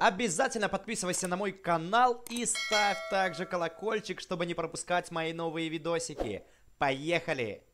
Обязательно подписывайся на мой канал и ставь также колокольчик, чтобы не пропускать мои новые видосики. Поехали!